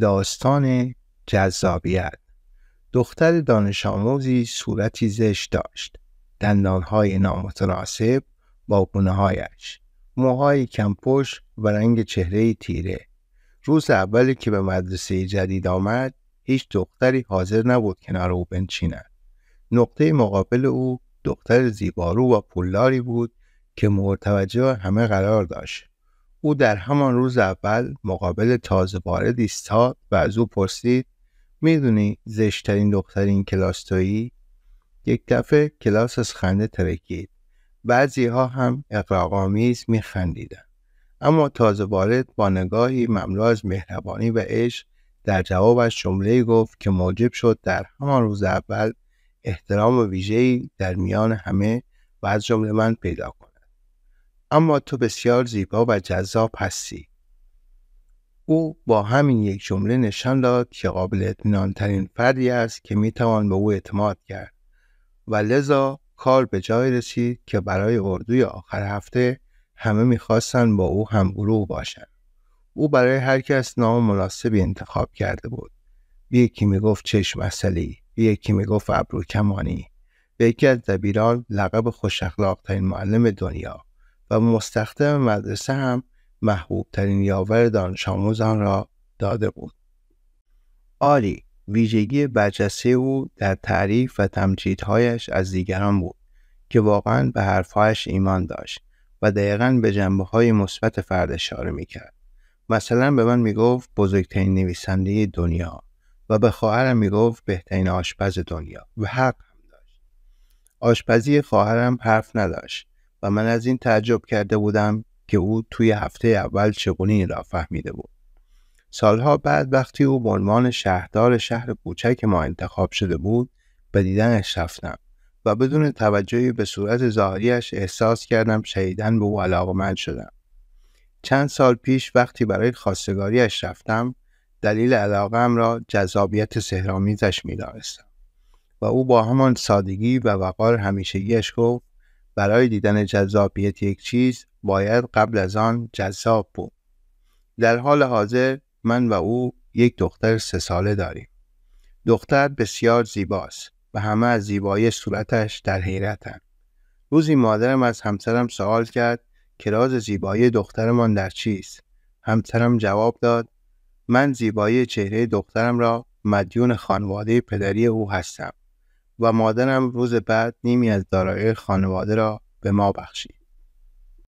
داستان جذابیت دختر دانش آموزی صورتی زشت داشت دندانهای نامتناسب با گونههایش موهای کمپوش و رنگ چهره تیره روز اولی که به مدرسه جدید آمد هیچ دختری حاضر نبود کنار او بنشیند نقطه مقابل او دختر زیبارو و پولداری بود که متوجه همه قرار داشت او در همان روز اول مقابل تازه وارد ایستاد و از او پرسید میدونی زشتترین دخترین کلاس تویی یک دفعه کلاس از خنده ترکید بعضی ها هم اقراقامیز میخندیدند اما تازه وارد با نگاهی مملو از مهربانی و عشق در جوابش جمله گفت که موجب شد در همان روز اول احترام و ویژه‌ای در میان همه و از جمله من پیدا کند اما تو بسیار زیبا و جذاب هستی او با همین یک جمله نشان داد که قابل اطمینانترین فردی است که میتوان توان به او اعتماد کرد و لذا کار به جای رسید که برای اردوی آخر هفته همه میخواستن با او همگروه باشند او برای هر کس نام مناسبی انتخاب کرده بود یکی میگفت چشم اصلی یکی میگفت ابرو کمانی یکی از دبیران لقب خوش اخلاق ترین معلم دنیا و مستخدم مدرسه هم محبوب ترین یاور دانش آموزان را داده بود. آلی، ویژگی برجسته او در تعریف و تمجیدهایش از دیگران بود که واقعا به حرفهایش ایمان داشت و دقیقا به جنبه های مثبت فرد اشاره می کرد. مثلا به من می بزرگترین نویسنده دنیا و به خواهرم می بهترین آشپز دنیا و حق هم داشت. آشپزی خواهرم حرف نداشت و من از این تعجب کرده بودم که او توی هفته اول چگونه این را فهمیده بود سالها بعد وقتی او به عنوان شهردار شهر کوچک ما انتخاب شده بود به دیدنش رفتم و بدون توجهی به صورت ظاهریش احساس کردم شهیدن به او من شدم چند سال پیش وقتی برای خواستگاریش رفتم دلیل علاقم را جذابیت سهرامیزش دارستم و او با همان سادگی و وقار همیشگیش گفت برای دیدن جذابیت یک چیز باید قبل از آن جذاب بود در حال حاضر من و او یک دختر سه ساله داریم دختر بسیار زیباست و همه از زیبایی صورتش در حیرتند روزی مادرم از همسرم سوال کرد که راز زیبایی دخترمان در چیست همسرم جواب داد من زیبایی چهره دخترم را مدیون خانواده پدری او هستم و مادرم روز بعد نیمی از دارایی خانواده را به ما بخشید.